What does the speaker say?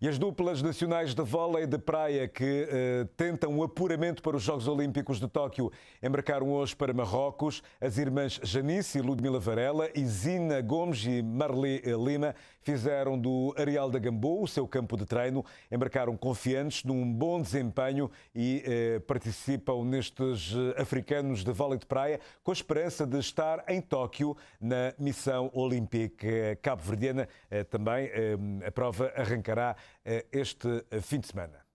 E as duplas nacionais de vôlei de praia que eh, tentam o apuramento para os Jogos Olímpicos de Tóquio embarcaram hoje para Marrocos. As irmãs Janice e Ludmila Varela e Zina Gomes e Marli eh, Lima fizeram do Areal da Gamboa o seu campo de treino, embarcaram confiantes num bom desempenho e eh, participam nestes africanos de vôlei de praia com a esperança de estar em Tóquio na missão olímpica cabo-verdiana. também a prova arrancará eh, este eh, fim de semana.